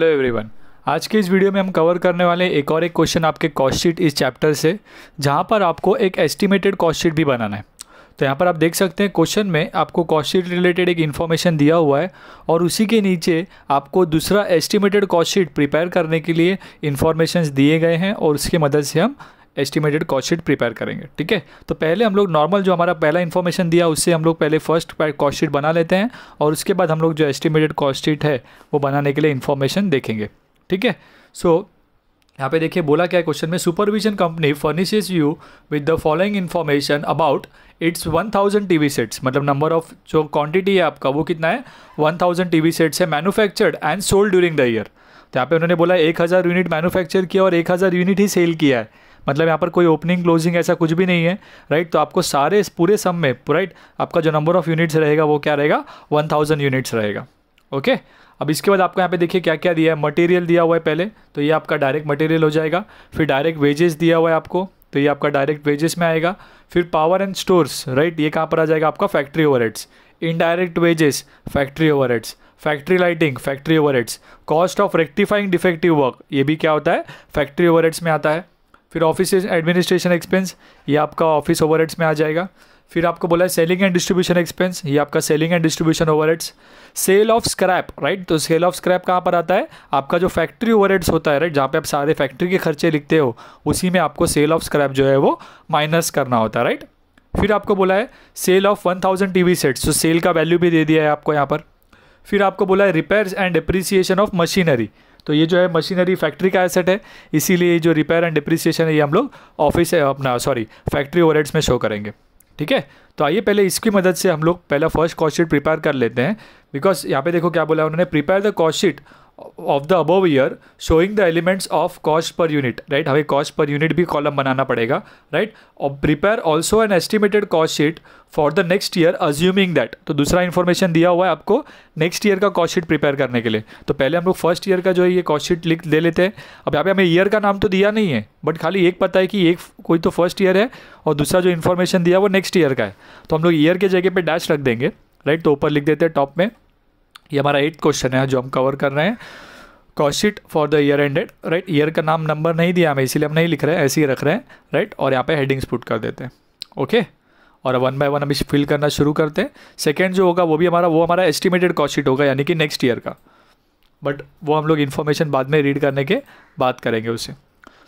Hello everyone आज के इस वीडियो में हम कवर करने वाले एक और एक क्वेश्चन आपके कॉस्ट शीट इस चैप्टर से जहां पर आपको एक एस्टिमेटेड कॉस्ट शीट भी बनाना है तो यहां पर आप देख सकते हैं क्वेश्चन में आपको कॉस्ट शीट रिलेटेड एक इन्फॉर्मेशन दिया हुआ है और उसी के नीचे आपको दूसरा एस्टिमेटेड कॉस्ट शीट प्रिपेयर करने के लिए इन्फॉर्मेशन दिए गए हैं और उसकी मदद से हम एस्टिमेटेड कॉस्ट शीट प्रिपेयर करेंगे ठीक है तो पहले हम लोग नॉर्मल जो हमारा पहला इन्फॉर्मेशन दिया उससे हम लोग पहले फर्स्ट कॉस्ट शीट बना लेते हैं और उसके बाद हम लोग जो एस्टिमेटेड कॉस्ट शीट है वो बनाने के लिए इन्फॉर्मेशन देखेंगे ठीक है सो यहाँ पे देखिए बोला क्या है क्वेश्चन में supervision company furnishes you with the following information about its 1000 V sets मतलब नंबर ऑफ जो क्वांटिटी है आपका वो कितना है 1000 वी सेट्स है manufactured and sold during the year तो यहाँ पे उन्होंने बोला एक हज़ार यूनिट मैनुफैक्चर किया और एक हज़ार यूनिट ही सेल किया है मतलब यहाँ पर कोई ओपनिंग क्लोजिंग ऐसा कुछ भी नहीं है राइट तो आपको सारे इस पूरे सम में राइट आपका जो नंबर ऑफ़ यूनिट्स रहेगा वो क्या रहेगा वन थाउजेंड यूनिट्स रहेगा ओके अब इसके बाद आपको यहाँ पे देखिए क्या क्या दिया है मटेरियल दिया हुआ है पहले तो ये आपका डायरेक्ट मटेरियल हो जाएगा फिर डायरेक्ट वेजेस दिया हुआ है आपको तो ये आपका डायरेक्ट वेजेस में आएगा फिर पावर एंड स्टोर्स राइट ये कहाँ पर आ जाएगा आपका factory overheads indirect wages factory overheads factory lighting factory overheads cost of rectifying defective work ये भी क्या होता है फैक्ट्री ओवरहेड्स में आता है फिर ऑफिस एडमिनिस्ट्रेशन एक्सपेंस ये आपका ऑफिस ओवरहेड्स में आ जाएगा फिर आपको बोला है सेलिंग एंड डिस्ट्रीब्यूशन एक्सपेंस ये आपका selling and distribution overheads sale of scrap right तो सेल ऑफ स्क्रैप कहाँ पर आता है आपका जो फैक्ट्री ओवरहेड्स होता है राइट जहाँ पे आप सारे फैक्ट्री के खर्चे लिखते हो उसी में आपको सेल ऑफ स्क्रैप जो है वो माइनस करना होता है राइट फिर आपको बोला है sale of one thousand T V sets तो सेल का वैल्यू भी दे दिया है आपको यहाँ पर फिर आपको बोला है repairs and appreciation of machinery तो ये जो है मशीनरी फैक्ट्री का एसेट है इसीलिए जो रिपेयर एंड डिप्रिसिएशन है ये हम लोग ऑफिस अपना सॉरी फैक्ट्री ओवरहेड्स में शो करेंगे ठीक है तो आइए पहले इसकी मदद से हम लोग पहला फर्स्ट कॉस्ट शीट प्रिपेयर कर लेते हैं बिकॉज यहाँ पे देखो क्या बोला उन्होंने prepare the cost sheet of the above year showing the elements of cost per unit right हमें कॉस्ट पर यूनिट भी कॉलम बनाना पड़ेगा राइट और prepare also an estimated cost sheet for the next year assuming that तो दूसरा information दिया हुआ है आपको नेक्स्ट ईयर का कॉस्ट शीट प्रिपेयर करने के लिए तो पहले हम लोग फर्स्ट ईयर का जो है ये कॉस्ट शीट लिख ले लेते हैं अब यहाँ पे हमें ईयर का नाम तो दिया नहीं है बट खाली एक पता है कि एक कोई तो फर्स्ट ईयर है और दूसरा जो इन्फॉर्मेशन दिया वो नेक्स्ट ईयर का है तो हम लोग ईयर के जगह पर डैश रख देंगे राइट तो ऊपर लिख देते हैं टॉप में ये हमारा एट क्वेश्चन है जो हम कवर कर रहे हैं cost sheet for the year ended right year का नाम नंबर नहीं दिया हमें इसीलिए हम नहीं लिख रहे हैं ऐसे ही रख रहे हैं राइट और यहाँ पे हेडिंग्स पुट कर देते हैं ओके और वन बाय वन हम इस फिल करना शुरू करते हैं सेकेंड जो होगा वो भी हमारा वो हमारा एस्टिमेटेड कॉशिट होगा यानी कि नेक्स्ट ईयर का बट वो हम लोग इन्फॉर्मेशन बाद में रीड करने के बात करेंगे उसे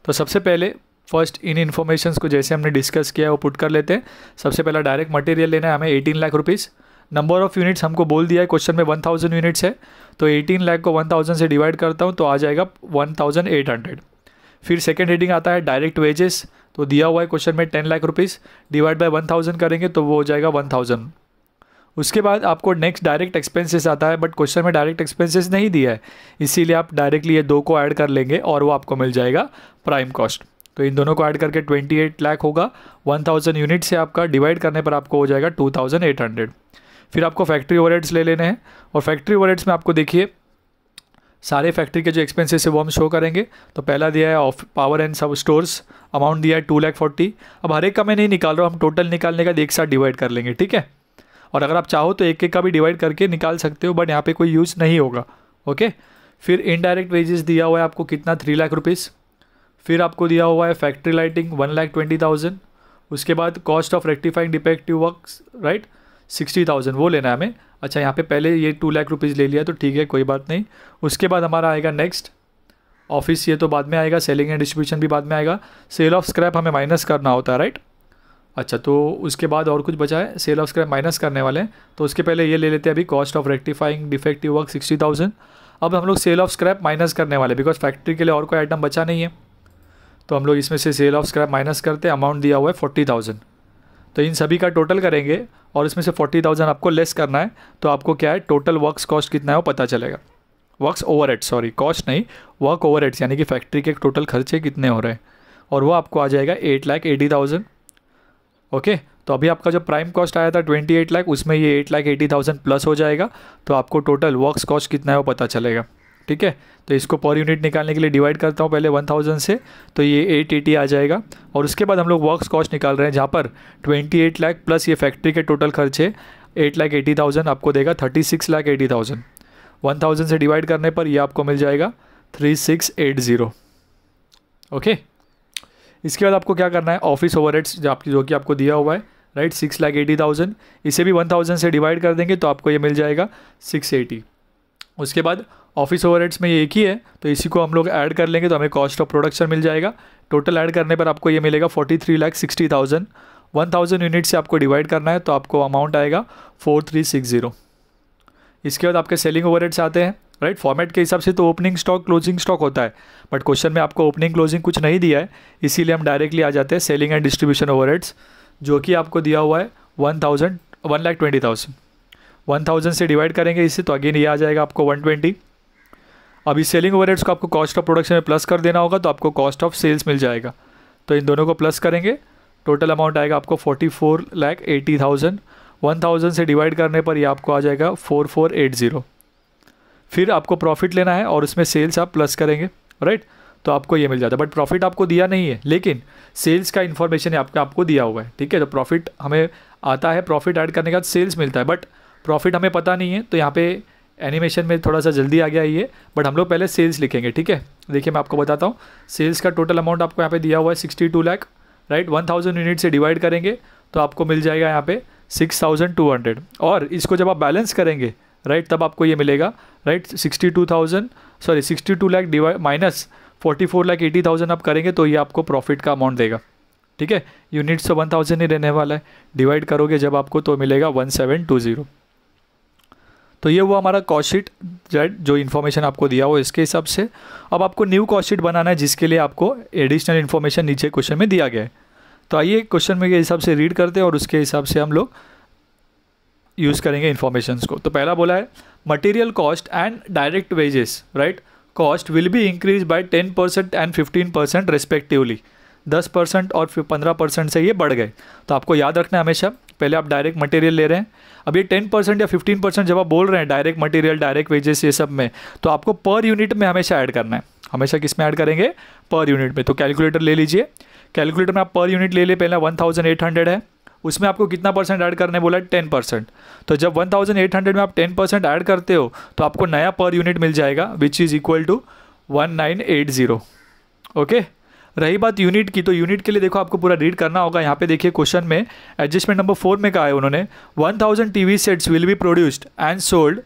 तो सबसे पहले फर्स्ट इन इन्फॉर्मेशन को जैसे हमने डिस्कस किया है वो पुट कर लेते हैं सबसे पहला डायरेक्ट मटेरियल लेना है हमें eighteen lakh rupees number of units हमको बोल दिया है क्वेश्चन में 1000 यूनिट्स है तो 18 लाख को 1000 से डिवाइड करता हूँ तो आ जाएगा 1800 फिर सेकेंड हेडिंग आता है डायरेक्ट वेजेस तो दिया हुआ है क्वेश्चन में ten lakh rupees divide by one thousand करेंगे तो वो हो जाएगा वन थाउजेंड उसके बाद आपको नेक्स्ट डायरेक्ट एक्सपेंसेस आता है बट क्वेश्चन में डायरेक्ट एक्सपेंसेस नहीं दिया है इसीलिए आप डायरेक्टली ये दो को ऐड कर लेंगे और वो आपको मिल जाएगा प्राइम कॉस्ट तो इन दोनों को ऐड करके 28 लाख होगा 1000 यूनिट से आपका डिवाइड करने पर आपको हो जाएगा 2800 फिर आपको फैक्ट्री ओवरहेड्स ले लेने हैं और फैक्ट्री ओवरहेड्स में आपको देखिए सारे फैक्ट्री के जो एक्सपेंसेस है वो हम शो करेंगे तो पहला दिया है ऑफ पावर एंड सब स्टोर्स अमाउंट दिया है टू लैख फोर्टी अब हर एक का मैं नहीं निकाल रहा हूँ हम टोटल निकालने का एक साथ डिवाइड कर लेंगे ठीक है और अगर आप चाहो तो एक एक का भी डिवाइड करके निकाल सकते हो बट यहाँ पे कोई यूज़ नहीं होगा ओके फिर इनडायरेक्ट वेजेस दिया हुआ है आपको कितना थ्री लाख रुपीज़ फिर आपको दिया हुआ है factory lighting one lakh twenty thousand उसके बाद cost of rectifying defective work right sixty thousand वो लेना है हमें अच्छा यहाँ पे पहले ये टू लाख रुपीज़ ले लिया तो ठीक है कोई बात नहीं उसके बाद हमारा आएगा नेक्स्ट ऑफिस ये तो बाद में आएगा सेलिंग एंड डिस्ट्रीब्यूशन भी बाद में आएगा सेल ऑफ स्क्रैप हमें माइनस करना होता है राइट अच्छा तो उसके बाद और कुछ बचा है सेल ऑफ स्क्रैप माइनस करने वाले हैं तो उसके पहले ये ले लेते हैं अभी cost of rectifying defective work sixty thousand अब हम लोग सेल ऑफ स्क्रैप माइनस करने वाले बिकॉज फैक्ट्री के लिए और कोई आइटम बचा नहीं है तो हम लोग इसमें से सेल ऑफ स्क्रैप माइनस करते अमाउंट दिया हुआ है फोर्टी थाउजेंड तो इन सभी का टोटल करेंगे और इसमें से फोर्टी थाउजेंड आपको लेस करना है तो आपको क्या है टोटल वर्क्स कॉस्ट कितना है वो पता चलेगा वर्क्स ओवर सॉरी कॉस्ट नहीं वर्क ओवर यानी कि फैक्ट्री के टोटल खर्चे कितने हो रहे हैं और वो आपको आ जाएगा eight lakh eighty thousand okay तो अभी आपका जो प्राइम कॉस्ट आया था ट्वेंटी एट लाख उसमें ये eight lakh eighty thousand plus हो जाएगा तो आपको टोटल वर्क्स कॉस्ट कितना है वो पता चलेगा ठीक है तो इसको पर यूनिट निकालने के लिए डिवाइड करता हूँ पहले 1000 से तो ये एट एटी आ जाएगा और उसके बाद हम लोग वर्क कॉस्ट निकाल रहे हैं जहाँ पर 28 लाख प्लस ये फैक्ट्री के टोटल खर्चे एट लाख एटी थाउजेंड आपको देगा thirty six lakh eighty thousand one thousand से डिवाइड करने पर ये आपको मिल जाएगा three six eight zero okay इसके बाद आपको क्या करना है ऑफिस ओवर रेट्स जो आपकी जो कि आपको दिया हुआ है right six lakh eighty thousand इसे भी वन थाउजेंड से डिवाइड कर देंगे तो आपको ये मिल जाएगा सिक्स एटी उसके बाद ऑफिस ओवरहेड्स में ये एक ही है तो इसी को हम लोग ऐड कर लेंगे तो हमें कॉस्ट ऑफ प्रोडक्शन मिल जाएगा टोटल ऐड करने पर आपको ये मिलेगा forty three lakh sixty thousand one thousand unit से आपको डिवाइड करना है तो आपको अमाउंट आएगा फोर थ्री सिक्स ज़ीरो इसके बाद आपके सेलिंग ओवरहेड्स आते हैं राइट right? फॉर्मेट के हिसाब से तो ओपनिंग स्टॉक क्लोजिंग स्टॉक होता है बट क्वेश्चन में आपको ओपनिंग क्लोजिंग कुछ नहीं दिया है इसीलिए हम डायरेक्टली आ जाते हैं सेलिंग एंड डिस्ट्रीब्यूशन ओवरहेड्स जो कि आपको दिया हुआ है one thousand one lakh twenty thousand one thousand से डिवाइड करेंगे इससे तो अगेन ये आ जाएगा आपको वन ट्वेंटी अभी सेलिंग ओवर को आपको कॉस्ट ऑफ प्रोडक्शन में प्लस कर देना होगा तो आपको कॉस्ट ऑफ सेल्स मिल जाएगा तो इन दोनों को प्लस करेंगे टोटल अमाउंट आएगा आपको forty four lakh eighty thousand one thousand से डिवाइड करने पर ये आपको आ जाएगा फोर फोर एट ज़ीरो फिर आपको प्रॉफिट लेना है और उसमें सेल्स आप प्लस करेंगे राइट तो आपको ये मिल जाता है बट प्रॉफिट आपको दिया नहीं है लेकिन सेल्स का इन्फॉर्मेशन आपका आपको दिया हुआ है ठीक है तो प्रॉफिट हमें आता है प्रॉफिट ऐड करने के बाद सेल्स मिलता है बट प्रॉफिट हमें पता नहीं है तो यहाँ पे एनिमेशन में थोड़ा सा जल्दी आ गया ये बट हम लोग पहले सेल्स लिखेंगे ठीक है देखिए मैं आपको बताता हूँ सेल्स का टोटल अमाउंट आपको यहाँ पे दिया हुआ है sixty two lakh right one thousand unit से डिवाइड करेंगे तो आपको मिल जाएगा यहाँ पे सिक्स थाउजेंड टू हंड्रेड और इसको जब आप बैलेंस करेंगे राइट तब आपको ये मिलेगा right sixty two thousand sorry sixty two lakh divide minus forty four lakh eighty thousand आप करेंगे तो ये आपको प्रॉफिट का अमाउंट देगा ठीक है यूनिट्स तो वन थाउजेंड ही रहने वाला है डिवाइड करोगे जब आपको तो मिलेगा वन सेवन टू ज़ीरो तो ये हुआ हमारा कॉशीट जेड जो इन्फॉर्मेशन आपको दिया हो इसके हिसाब से अब आपको न्यू कॉशीट बनाना है जिसके लिए आपको एडिशनल इन्फॉर्मेशन नीचे क्वेश्चन में दिया गया है तो आइए क्वेश्चन में के हिसाब से रीड करते हैं और उसके हिसाब से हम लोग यूज़ करेंगे इन्फॉर्मेशन को तो पहला बोला है material cost and direct wages right cost will be increase by ten percent and fifteen percent respectively दस परसेंट और फिर पंद्रह परसेंट से ये बढ़ गए तो आपको याद रखना है हमेशा पहले आप डायरेक्ट मटेरियल ले रहे हैं अब ये टेन परसेंट या फिफ्टीन परसेंट जब आप बोल रहे हैं डायरेक्ट मटेरियल डायरेक्ट वेजेस ये सब में तो आपको पर यूनिट में हमेशा ऐड करना है हमेशा किस में ऐड करेंगे पर यूनिट में तो कैलकुलेटर ले लीजिए कैलकुलेटर में आप पर यूनिट ले लें पहले वन है उसमें आपको कितना परसेंट ऐड करने बोला टेन परसेंट तो जब 1800 में आप टेन परसेंट ऐड करते हो तो आपको नया पर यूनिट मिल जाएगा which is equal to one nine eight zero okay रही बात यूनिट की तो यूनिट के लिए देखो आपको पूरा रीड करना होगा यहाँ पे देखिए क्वेश्चन में एडजस्टमेंट नंबर फोर में कहा है उन्होंने 1000 thousand T sets will be produced and sold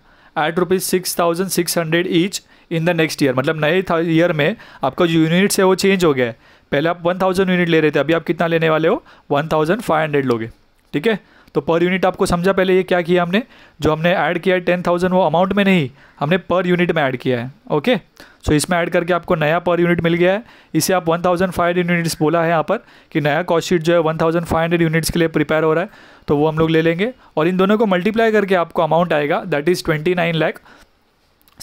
at rupees six thousand six hundred each in the next year मतलब नए ईयर में आपका जो यूनिट्स है वो चेंज हो गया है पहले आप वन थाउजेंड यूनिट ले रहे थे अभी आप कितना लेने वाले हो वन थाउजेंड फाइव हंड्रेड लोगे ठीक है तो पर यूनिट आपको समझा पहले ये क्या किया हमने जो हमने ऐड किया है टेन थाउजेंड वो अमाउंट में नहीं हमने पर यूनिट में ऐड किया है ओके सो so, इसमें ऐड करके आपको नया पर यूनिट मिल गया है इसे आप 1500 यूनिट्स बोला है यहाँ पर कि नया कॉस्ट शीट जो है 1500 यूनिट्स के लिए प्रिपेयर हो रहा है तो वो हम लोग ले लेंगे और इन दोनों को मल्टीप्लाई करके आपको अमाउंट आएगा that is twenty nine lakh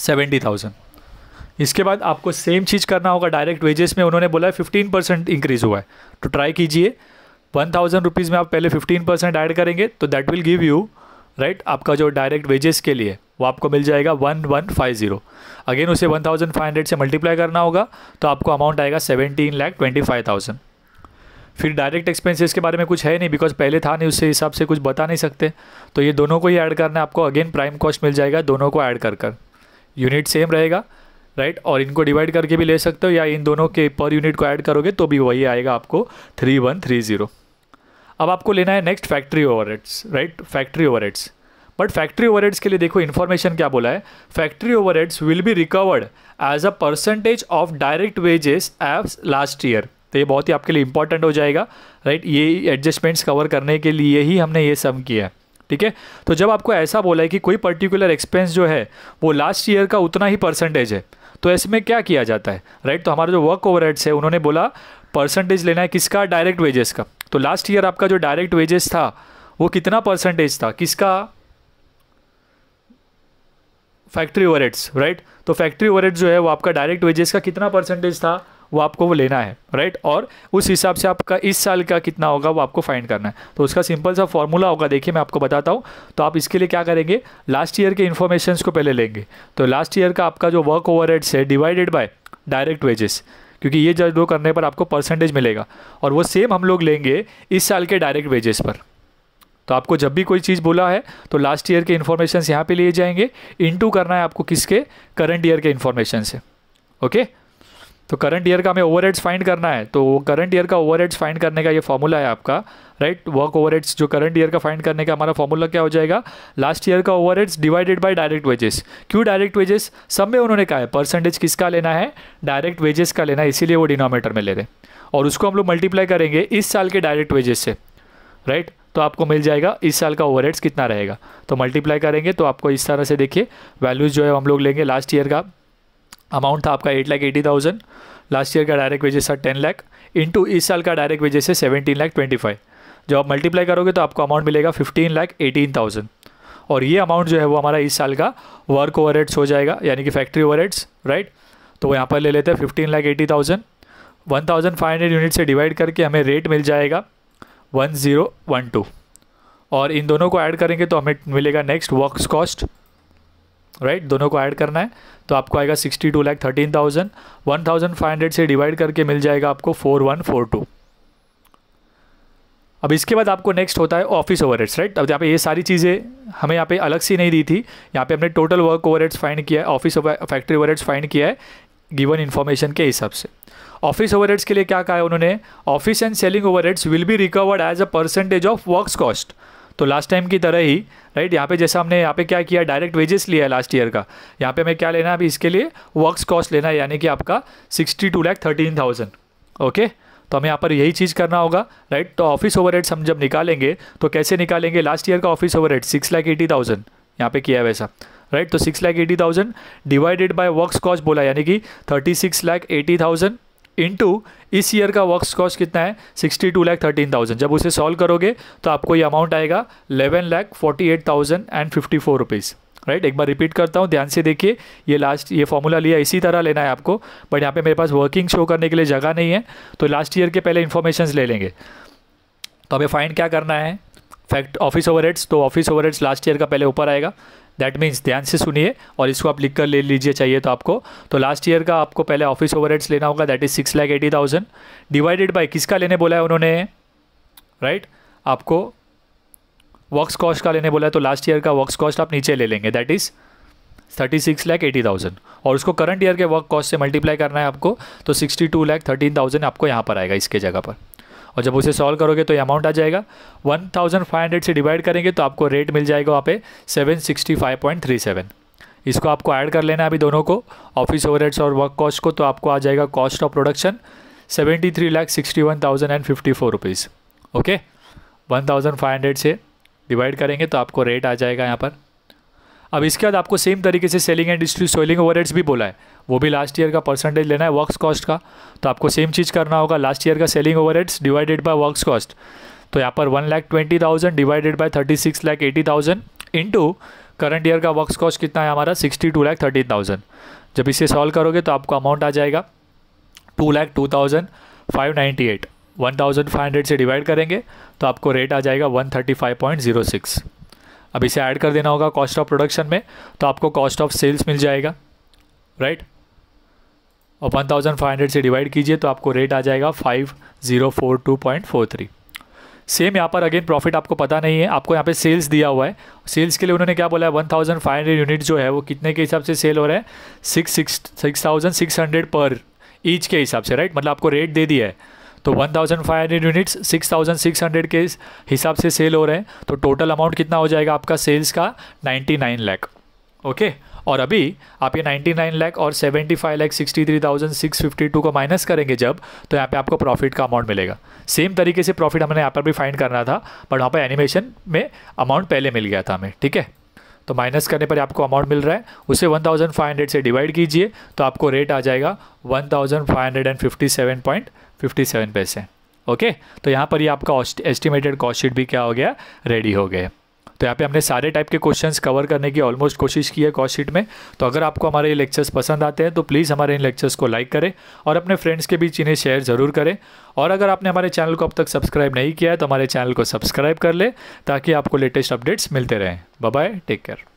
seventy thousand इसके बाद आपको सेम चीज़ करना होगा डायरेक्ट वेजेस में उन्होंने बोला है फिफ्टीन परसेंट इंक्रीज़ हुआ है तो ट्राई कीजिए वन थाउजेंड रुपीज़ में आप पहले फिफ्टीन परसेंट ऐड करेंगे तो that will give you right आपका जो डायरेक्ट वेजेस के लिए वो आपको मिल जाएगा one one five zero again उसे वन थाउजेंड फाइव हंड्रेड से मल्टीप्लाई करना होगा तो आपको अमाउंट आएगा seventeen lakh twenty five thousand फिर डायरेक्ट एक्सपेंसेस के बारे में कुछ है नहीं बिकॉज पहले था नहीं उससे हिसाब से कुछ बता नहीं सकते तो ये दोनों को ही ऐड करना है आपको अगेन प्राइम कॉस्ट मिल जाएगा दोनों को ऐड कर कर यूनिट सेम रहेगा राइट और इनको डिवाइड करके भी ले सकते हो या इन दोनों के पर यूनिट को ऐड करोगे तो भी वही आएगा आपको थ्री वन थ्री ज़ीरो अब आपको लेना है next factory overheads right factory overheads but factory overheads के लिए देखो इन्फॉर्मेशन क्या बोला है factory overheads will be recovered as a percentage of direct wages एप्स लास्ट ईयर तो ये बहुत ही आपके लिए इंपॉर्टेंट हो जाएगा राइट ये एडजस्टमेंट्स कवर करने के लिए ही हमने ये सम किया है ठीक है तो जब आपको ऐसा बोला है कि कोई पर्टिकुलर एक्सपेंस जो है वो लास्ट ईयर का उतना ही परसेंटेज है तो इसमें क्या किया जाता है राइट तो हमारा जो वर्क ओवरहेड्स है उन्होंने बोला परसेंटेज लेना है किसका डायरेक्ट वेजेस का तो लास्ट ईयर आपका जो डायरेक्ट वेजेस था वो कितना परसेंटेज था किसका फैक्ट्री ओवरहेड्स राइट तो फैक्ट्री ओवरहेड जो है वो आपका डायरेक्ट वेजेस का कितना परसेंटेज था वो आपको वो लेना है राइट और उस हिसाब से आपका इस साल का कितना होगा वो आपको फाइंड करना है तो उसका सिंपल सा फॉर्मूला होगा देखिए मैं आपको बताता हूँ तो आप इसके लिए क्या करेंगे लास्ट ईयर के इन्फॉर्मेशन को पहले लेंगे तो लास्ट ईयर का आपका जो वर्क ओवर है डिवाइडेड बाय डायरेक्ट वेजेस क्योंकि ये जो करने पर आपको परसेंटेज मिलेगा और वो सेम हम लोग लेंगे इस साल के डायरेक्ट वेजेस पर तो आपको जब भी कोई चीज़ बोला है तो लास्ट ईयर के इन्फॉर्मेशन यहाँ पे लिए जाएंगे इनटू करना है आपको किसके करंट ईयर के इन्फॉर्मेशन से ओके तो करंट ईयर का हमें ओवर फाइंड करना है तो करंट ईयर का ओवर फाइंड करने का ये फॉर्मूला है आपका राइट वर्क ओवर जो करंट ईयर का फाइंड करने का हमारा फॉर्मूला क्या हो जाएगा लास्ट ईयर का over divided by direct wages क्यों डायरेक्ट वेजेस सब में उन्होंने कहा है परसेंटेज किसका लेना है डायरेक्ट वेजेस का लेना है इसीलिए वो डिनोमीटर में ले रहे हैं और उसको हम लोग मल्टीप्लाई करेंगे इस साल के डायरेक्ट वेजेस से राइट right? तो आपको मिल जाएगा इस साल का ओवरहेड्स कितना रहेगा तो मल्टीप्लाई करेंगे तो आपको इस तरह से देखिए वैल्यूज़ जो है हम लोग लेंगे लास्ट ईयर का अमाउंट था आपका eight lakh eighty thousand last year का डायरेक्ट वेजेस था टेन लाख इंटू इस साल का डायरेक्ट वेजेस है सेवेंटीन लाख ट्वेंटी फाइव जब आप मल्टीप्लाई करोगे तो आपको अमाउंट मिलेगा फिफ्टीन लाख एटीन थाउजेंड और ये अमाउंट जो है वो हमारा इस साल का वर्क ओवर हो जाएगा यानी कि फैक्ट्री ओवर राइट तो यहाँ पर ले लेते हैं fifteen lakh eighty thousand one thousand five hundred unit से डिवाइड करके हमें रेट मिल जाएगा वन ज़ीरो वन टू और इन दोनों को ऐड करेंगे तो हमें मिलेगा नेक्स्ट वर्क्स कॉस्ट राइट दोनों को ऐड करना है तो आपको आएगा sixty two lakh thirteen thousand one thousand five hundred से डिवाइड करके मिल जाएगा आपको फोर वन फोर टू अब इसके बाद आपको नेक्स्ट होता है ऑफिस ओवरहेड्स राइट अब यहाँ पे ये सारी चीज़ें हमें यहाँ पे अलग सी नहीं दी थी यहाँ पे हमने टोटल वर्क ओवरहेड्स फाइंड किया है ऑफिस फैक्ट्री ओवरहेड्स फाइंड किया है गिवन इन्फॉर्मेशन के हिसाब से ऑफिस ओवरहेड्स के लिए क्या कहा है उन्होंने office and selling overheads will be recovered as a percentage of works cost तो लास्ट टाइम की तरह ही राइट यहाँ पे जैसा हमने यहाँ पे क्या किया डायरेक्ट वेजेस लिया है लास्ट ईयर का यहाँ पे हमें क्या लेना है अभी इसके लिए वर्क्स कॉस्ट लेना है यानी कि आपका sixty two lakh thirteen thousand okay तो हमें यहाँ पर यही चीज़ करना होगा राइट तो ऑफिस ओवरहेड्स हम जब निकालेंगे तो कैसे निकालेंगे लास्ट ईयर का office overhead six lakh eighty thousand यहाँ पे किया है वैसा राइट तो six lakh eighty thousand divided by works cost बोला यानी कि thirty six lakh eighty thousand into इस ईयर का वर्क्स कॉस्ट कितना है sixty two lakh thirteen thousand जब उसे सॉल्व करोगे तो आपको ये अमाउंट आएगा eleven lakh forty eight thousand and fifty four rupees right एक बार रिपीट करता हूँ ध्यान से देखिए ये लास्ट ये फॉर्मूला लिया इसी तरह लेना है आपको बट यहाँ पे मेरे पास वर्किंग शो करने के लिए जगह नहीं है तो लास्ट ईयर के पहले इन्फॉर्मेशन ले लेंगे तो हमें फाइंड क्या करना है फैक्ट ऑफिस ओवर तो ऑफिस ओवर लास्ट ईयर का पहले ऊपर आएगा दैट मीन्स ध्यान से सुनिए और इसको आप लिख कर ले लीजिए चाहिए तो आपको तो लास्ट ईयर का आपको पहले ऑफिस ओवर लेना होगा that is six lakh eighty thousand divided by किसका लेने बोला है उन्होंने राइट right? आपको वर्क्स कॉस्ट का लेने बोला है तो लास्ट ईयर का वर्क्स कॉस्ट आप नीचे ले लेंगे that is thirty six lakh eighty thousand और उसको करंट ईयर के वर्क कॉस्ट से मल्टीप्लाई करना है आपको तो sixty two lakh thirteen thousand आपको यहाँ पर आएगा इसके जगह पर और जब उसे सॉल्व करोगे तो ये अमाउंट आ जाएगा 1500 से डिवाइड करेंगे तो आपको रेट मिल जाएगा वहाँ पे 765.37 इसको आपको ऐड कर लेना है अभी दोनों को ऑफिस ओवरहेड्स और वर्क कॉस्ट को तो आपको आ जाएगा cost of production seventy three lakh sixty one thousand and fifty four rupees okay one thousand five hundred से डिवाइड करेंगे तो आपको रेट आ जाएगा यहाँ पर अब इसके बाद आपको सेम तरीके से सेलिंग एंड डिस्ट्री ओवर भी बोला है वो भी लास्ट ईयर का परसेंटेज लेना है वर्क्स कॉस्ट का तो आपको सेम चीज़ करना होगा लास्ट ईयर का selling over divided by works cost तो यहाँ पर one lakh twenty thousand divided by thirty six lakh eighty thousand into current year का वर्क्स कॉस्ट कितना है हमारा sixty two lakh thirty thousand जब इसे सॉल्व करोगे तो आपको अमाउंट आ जाएगा two lakh two thousand five ninety eight one thousand five hundred से डिवाइड करेंगे तो आपको रेट आ जाएगा one thirty five point zero six अब इसे ऐड कर देना होगा कॉस्ट ऑफ प्रोडक्शन में तो आपको कॉस्ट ऑफ सेल्स मिल जाएगा राइट और वन थाउजेंड फाइव हंड्रेड से डिवाइड कीजिए तो आपको रेट आ जाएगा five zero four two point four three same यहाँ पर अगेन प्रॉफिट आपको पता नहीं है आपको यहाँ पे सेल्स दिया हुआ है सेल्स के लिए उन्होंने क्या बोला है one thousand five hundred unit जो है वो कितने के हिसाब से सेल हो रहा है सिक्स सिक्स सिक्स हंड्रेड पर ईच के हिसाब से राइट मतलब आपको रेट दे दिया है तो 1500 यूनिट्स 6600 के हिसाब से सेल हो रहे हैं तो टोटल अमाउंट कितना हो जाएगा आपका सेल्स का 99 लाख ओके और अभी आप ये 99 लाख और 75 लाख 63,652 को माइनस करेंगे जब तो यहाँ पे आपको प्रॉफिट का अमाउंट मिलेगा सेम तरीके से प्रॉफिट हमने यहाँ पर भी फाइंड करना था बट वहाँ पर एनिमेशन में अमाउंट पहले मिल गया था हमें ठीक है तो माइनस करने पर आपको अमाउंट मिल रहा है उसे 1500 से डिवाइड कीजिए तो आपको रेट आ जाएगा 1557.57 पैसे ओके तो यहाँ पर ही आपका एस्टिमेटेड कॉस्ट शीट भी क्या हो गया रेडी हो गया तो यहाँ पे हमने सारे टाइप के क्वेश्चंस कवर करने की ऑलमोस्ट कोशिश की है कॉस्ट शीट में तो अगर आपको हमारे ये लेक्चर्स पसंद आते हैं तो प्लीज़ हमारे इन लेक्चर्स को लाइक करें और अपने फ्रेंड्स के बीच इन्हें शेयर ज़रूर करें और अगर आपने हमारे चैनल को अब तक सब्सक्राइब नहीं किया है तो हमारे चैनल को सब्सक्राइब कर ले ताकि आपको लेटेस्ट अपडेट्स मिलते रहें बाय टेक केयर